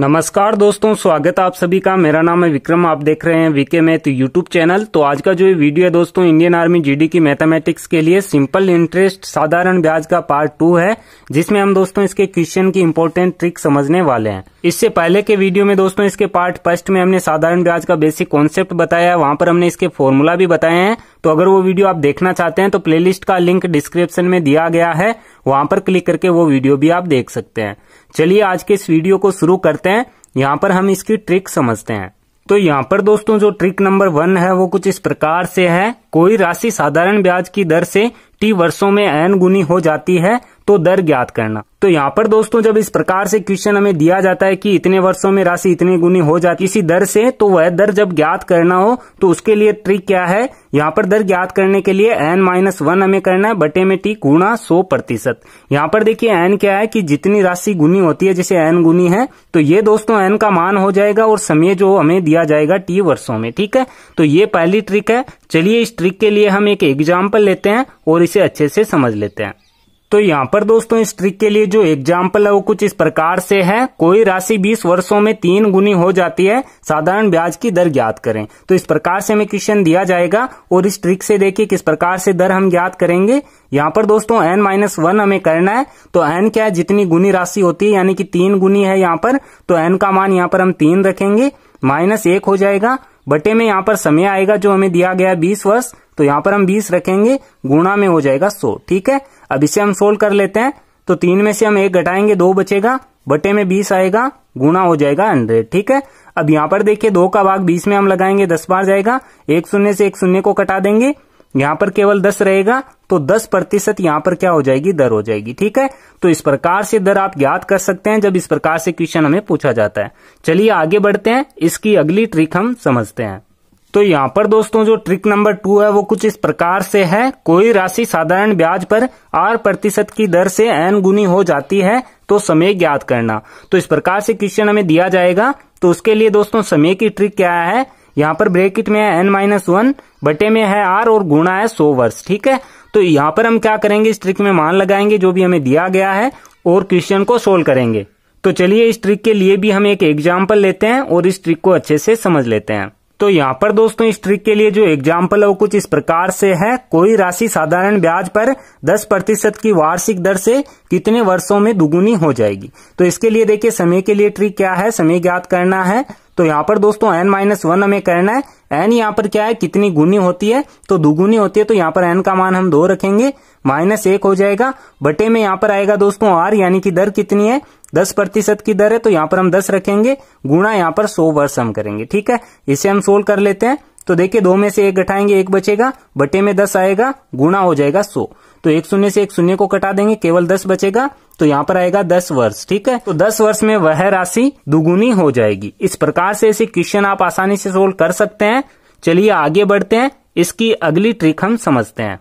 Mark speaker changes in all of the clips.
Speaker 1: नमस्कार दोस्तों स्वागत है आप सभी का मेरा नाम है विक्रम आप देख रहे हैं वीके मैथ यूट्यूब चैनल तो आज का जो ये वीडियो है दोस्तों इंडियन आर्मी जीडी की मैथमेटिक्स के लिए सिंपल इंटरेस्ट साधारण ब्याज का पार्ट टू है जिसमें हम दोस्तों इसके क्वेश्चन की इम्पोर्टेंट ट्रिक समझने वाले हैं इससे पहले के वीडियो में दोस्तों इसके पार्ट फर्स्ट में हमने साधारण ब्याज का बेसिक कॉन्सेप्ट बताया है वहां पर हमने इसके फॉर्मूला भी बताए हैं तो अगर वो वीडियो आप देखना चाहते हैं तो प्लेलिस्ट का लिंक डिस्क्रिप्शन में दिया गया है वहां पर क्लिक करके वो वीडियो भी आप देख सकते हैं चलिए आज के इस वीडियो को शुरू करते हैं यहाँ पर हम इसकी ट्रिक समझते हैं तो यहाँ पर दोस्तों जो ट्रिक नंबर वन है वो कुछ इस प्रकार से है कोई राशि साधारण ब्याज की दर से टी वर्षों में एन गुनी हो जाती है तो दर ज्ञात करना तो यहाँ पर दोस्तों जब इस प्रकार से क्वेश्चन हमें दिया जाता है कि इतने वर्षों में राशि इतनी गुनी हो जाती किसी दर से तो वह दर जब ज्ञात करना हो तो उसके लिए ट्रिक क्या है यहाँ पर दर ज्ञात करने के लिए एन माइनस वन हमें करना है बटे में टी गुणा सौ प्रतिशत यहाँ पर देखिए एन क्या है कि जितनी राशि गुनी होती है जैसे एन गुनी है तो ये दोस्तों एन का मान हो जाएगा और समय जो हमें दिया जाएगा टी वर्षो में ठीक है तो ये पहली ट्रिक है चलिए इस ट्रिक के लिए हम एक एग्जाम्पल लेते हैं और इसे अच्छे से समझ लेते हैं तो यहाँ पर दोस्तों इस ट्रिक के लिए जो एग्जाम्पल है वो कुछ इस प्रकार से है कोई राशि 20 वर्षों में तीन गुनी हो जाती है साधारण ब्याज की दर ज्ञात करें तो इस प्रकार से हमें क्वेश्चन दिया जाएगा और इस ट्रिक से देखिए किस प्रकार से दर हम ज्ञात करेंगे यहाँ पर दोस्तों एन माइनस वन हमें करना है तो एन क्या है जितनी गुनी राशि होती है यानी कि तीन गुनी है यहाँ पर तो एन का मान यहाँ पर हम तीन रखेंगे माइनस एक हो जाएगा बटे में यहाँ पर समय आएगा जो हमें दिया गया है बीस वर्ष तो यहाँ पर हम बीस रखेंगे गुणा में हो जाएगा सो ठीक है अब इसे हम सोल्व कर लेते हैं तो तीन में से हम एक घटाएंगे दो बचेगा बटे में बीस आएगा गुणा हो जाएगा हंड्रेड ठीक है अब यहाँ पर देखिए दो का भाग बीस में हम लगाएंगे दस बार जाएगा एक शून्य से एक शून्य को कटा देंगे यहाँ पर केवल दस रहेगा तो दस प्रतिशत यहाँ पर क्या हो जाएगी दर हो जाएगी ठीक है तो इस प्रकार से दर आप ज्ञात कर सकते हैं जब इस प्रकार से क्वेश्चन हमें पूछा जाता है चलिए आगे बढ़ते हैं इसकी अगली ट्रिक हम समझते हैं तो यहाँ पर दोस्तों जो ट्रिक नंबर टू है वो कुछ इस प्रकार से है कोई राशि साधारण ब्याज पर आर प्रतिशत की दर से एन गुनी हो जाती है तो समय ज्ञात करना तो इस प्रकार से क्वेश्चन हमें दिया जाएगा तो उसके लिए दोस्तों समय की ट्रिक क्या है यहाँ पर ब्रेकिट में है एन माइनस वन बटे में है आर और गुणा है सो वर्ष ठीक है तो यहाँ पर हम क्या करेंगे इस ट्रिक में मान लगाएंगे जो भी हमें दिया गया है और क्वेश्चन को सोल्व करेंगे तो चलिए इस ट्रिक के लिए भी हम एक एग्जाम्पल लेते हैं और इस ट्रिक को अच्छे से समझ लेते हैं तो यहाँ पर दोस्तों इस ट्रिक के लिए जो एग्जाम्पल है वो कुछ इस प्रकार से है कोई राशि साधारण ब्याज पर 10 प्रतिशत की वार्षिक दर से कितने वर्षों में दुगुनी हो जाएगी तो इसके लिए देखिए समय के लिए ट्रिक क्या है समय ज्ञात करना है तो यहाँ पर दोस्तों एन माइनस वन हमें करना है एन यहाँ पर क्या है कितनी गुनी होती है तो दुगुनी होती है तो यहाँ पर एन का मान हम दो रखेंगे माइनस एक हो जाएगा बटे में यहाँ पर आएगा दोस्तों आर यानी कि दर कितनी है दस प्रतिशत की दर है तो यहाँ पर हम दस रखेंगे गुणा यहाँ पर सौ वर्ष हम करेंगे ठीक है इसे हम सोल्व कर लेते हैं तो देखिए दो में से एक घटाएंगे एक बचेगा बटे में दस आएगा गुणा हो जाएगा सो तो एक शून्य से एक शून्य को कटा देंगे केवल दस बचेगा तो यहाँ पर आएगा दस वर्ष ठीक है तो दस वर्ष में वह राशि दुगुनी हो जाएगी इस प्रकार से ऐसे क्वेश्चन आप आसानी से सोल्व कर सकते हैं चलिए आगे बढ़ते हैं इसकी अगली ट्रिक हम समझते हैं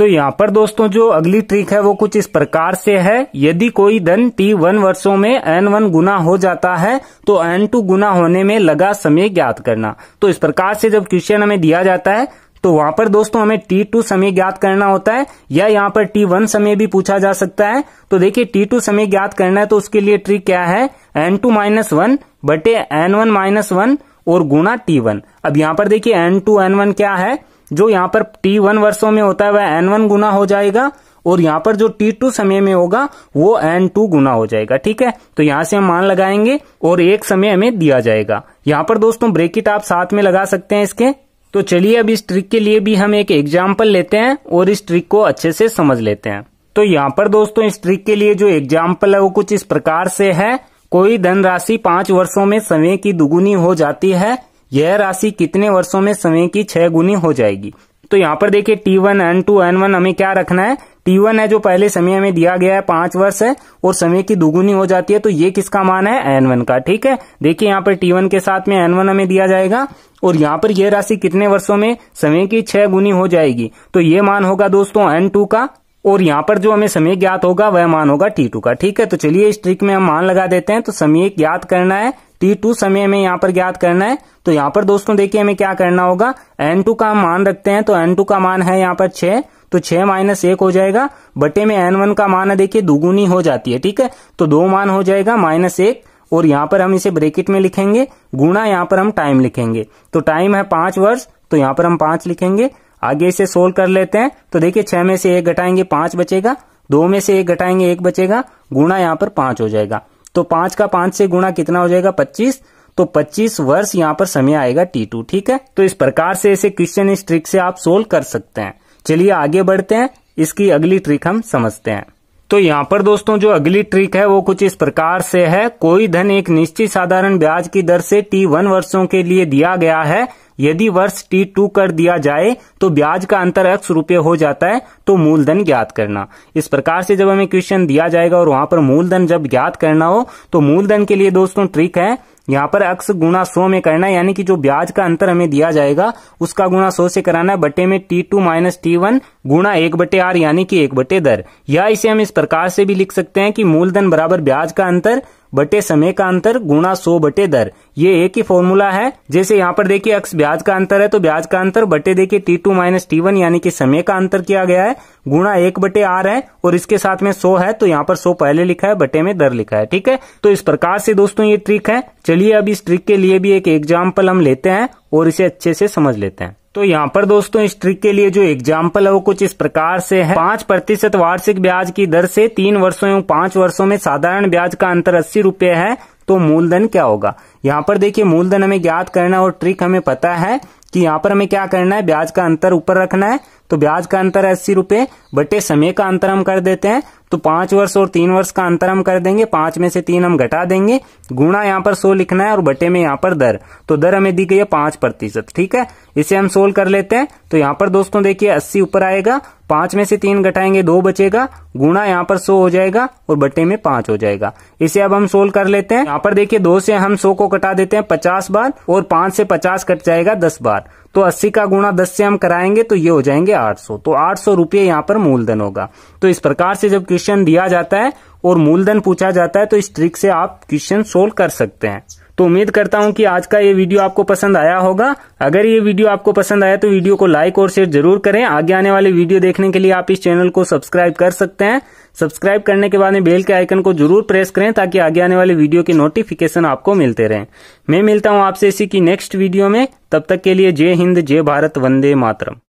Speaker 1: तो यहाँ पर दोस्तों जो अगली ट्रिक है वो कुछ इस प्रकार से है यदि कोई धन टी वन वर्षो में एन वन गुना हो जाता है तो एन टू गुना होने में लगा समय ज्ञात करना तो इस प्रकार से जब क्वेश्चन हमें दिया जाता है तो वहां पर दोस्तों हमें टी टू समय ज्ञात करना होता है या यहाँ पर टी वन समय भी पूछा जा सकता है तो देखिए टी टू समय ज्ञात करना है तो उसके लिए ट्रिक क्या है एन टू माइनस वन बटे एन वन माइनस वन और गुना टी वन अब यहाँ पर देखिये एन टू एन वन क्या है जो यहाँ पर टी वन वर्षो में होता है वह एन वन गुना हो जाएगा और यहाँ पर जो टी टू समय में होगा वो एन टू गुना हो जाएगा ठीक है तो यहाँ से हम मान लगाएंगे और एक समय हमें दिया जाएगा यहाँ पर दोस्तों ब्रेकिट आप साथ में लगा सकते हैं इसके तो चलिए अब इस ट्रिक के लिए भी हम एक एग्जाम्पल लेते हैं और इस ट्रिक को अच्छे से समझ लेते हैं तो यहाँ पर दोस्तों इस ट्रिक के लिए जो एग्जाम्पल है वो कुछ इस प्रकार से है कोई धनराशि पांच वर्षों में समय की दुगुनी हो जाती है यह राशि कितने वर्षों में समय की छह गुनी हो जाएगी तो यहाँ पर देखिए T one N two N one हमें क्या रखना है टी वन है जो पहले समय हमें दिया गया है पांच वर्ष है और समय की दुगुनी हो जाती है तो ये किसका मान है एन वन का ठीक है देखिए यहाँ पर टी वन के साथ में एन वन हमें दिया जाएगा और यहाँ पर यह राशि कितने वर्षों में समय की छह गुनी हो जाएगी तो ये मान होगा दोस्तों एन टू का और यहाँ पर जो हमें समय ज्ञात होगा वह मान होगा टी टू का ठीक है तो चलिए इस ट्रिक में हम मान लगा देते हैं तो समय ज्ञात करना है टी टू समय में यहाँ पर ज्ञात करना है तो यहाँ पर दोस्तों देखिए हमें क्या करना होगा एन टू का मान रखते हैं तो एन टू का मान है यहाँ पर छह तो छह माइनस एक हो जाएगा बटे में एन वन का मान देखिए दुगुनी हो जाती है ठीक है तो दो मान हो जाएगा माइनस एक और यहाँ पर हम इसे ब्रेकेट में लिखेंगे गुणा यहाँ पर हम टाइम लिखेंगे तो टाइम है पांच वर्ष तो यहाँ पर हम पांच लिखेंगे आगे इसे सोल्व कर लेते हैं तो देखिये छह में से एक घटाएंगे पांच बचेगा दो में से एक घटाएंगे एक बचेगा गुणा यहाँ पर पांच हो जाएगा तो पांच का पांच से गुणा कितना हो जाएगा पच्चीस तो 25 वर्ष यहाँ पर समय आएगा टी टू ठीक है तो इस प्रकार से ऐसे क्वेश्चन इस ट्रिक से आप सोल्व कर सकते हैं चलिए आगे बढ़ते हैं इसकी अगली ट्रिक हम समझते हैं तो यहाँ पर दोस्तों जो अगली ट्रिक है वो कुछ इस प्रकार से है कोई धन एक निश्चित साधारण ब्याज की दर से टी वन वर्षों के लिए दिया गया है यदि वर्ष टी टू कर दिया जाए तो ब्याज का अंतर एक्स रूपये हो जाता है तो मूलधन ज्ञात करना इस प्रकार से जब हमें क्वेश्चन दिया जाएगा और वहां पर मूलधन जब ज्ञात करना हो तो मूलधन के लिए दोस्तों ट्रिक है यहाँ पर अक्स गुणा सो में करना यानी कि जो ब्याज का अंतर हमें दिया जाएगा उसका गुणा सो से कराना है बटे में T two minus T one गुणा एक बटे आर यानी कि एक बटे दर या इसे हम इस प्रकार से भी लिख सकते हैं कि मूलधन बराबर ब्याज का अंतर बटे समय का अंतर गुणा सो बटे दर ये एक ही फॉर्मूला है जैसे यहाँ पर देखिए अक्स ब्याज का अंतर है तो ब्याज का अंतर बटे देखिए T two minus T one यानी कि समय का अंतर किया गया है गुणा एक बटे आर है और इसके साथ में सो है तो यहाँ पर सो पहले लिखा है बटे में दर लिखा है ठीक है तो इस प्रकार से दोस्तों ये ट्रिक है चलिए अब इस ट्रिक के लिए भी एक एग्जाम्पल हम लेते हैं और इसे अच्छे से समझ लेते हैं तो यहाँ पर दोस्तों इस ट्रिक के लिए जो एग्जाम्पल है वो कुछ इस प्रकार से है पांच प्रतिशत वार्षिक ब्याज की दर से तीन वर्षों एवं पांच वर्षों में साधारण ब्याज का अंतर अस्सी रूपये है तो मूलधन क्या होगा यहाँ पर देखिए मूलधन हमें ज्ञात करना है और ट्रिक हमें पता है कि यहाँ पर हमें क्या करना है ब्याज का अंतर ऊपर रखना है तो ब्याज का अंतर अस्सी रूपये बटे समय का अंतर हम कर देते हैं तो पांच वर्ष और तीन वर्ष का अंतर हम कर देंगे पांच में से तीन हम घटा देंगे गुणा यहाँ पर सौ लिखना है और बटे में यहाँ पर दर तो दर हमें दी गई है पांच प्रतिशत ठीक है इसे हम सोल्व कर लेते हैं तो यहाँ पर दोस्तों देखिए अस्सी ऊपर आएगा पांच में से तीन घटाएंगे दो बचेगा गुणा यहाँ पर सौ हो जाएगा और बटे में पांच हो जाएगा इसे अब हम सोल्व कर लेते हैं यहाँ पर देखिये दो से हम सौ को कटा देते हैं पचास बार और पांच से पचास कट जाएगा दस बार तो 80 का गुणा 10 से हम कराएंगे तो ये हो जाएंगे 800 तो 800 रुपये यहाँ पर मूलधन होगा तो इस प्रकार से जब क्वेश्चन दिया जाता है और मूलधन पूछा जाता है तो इस ट्रिक से आप क्वेश्चन सोल्व कर सकते हैं तो उम्मीद करता हूं कि आज का ये वीडियो आपको पसंद आया होगा अगर ये वीडियो आपको पसंद आया तो वीडियो को लाइक और शेयर जरूर करें आगे आने वाले वीडियो देखने के लिए आप इस चैनल को सब्सक्राइब कर सकते हैं सब्सक्राइब करने के बाद में बेल के आइकन को जरूर प्रेस करें ताकि आगे आने वाले वीडियो की नोटिफिकेशन आपको मिलते रहे मैं मिलता हूं आपसे इसी की नेक्स्ट वीडियो में तब तक के लिए जय हिंद जय भारत वंदे मातरम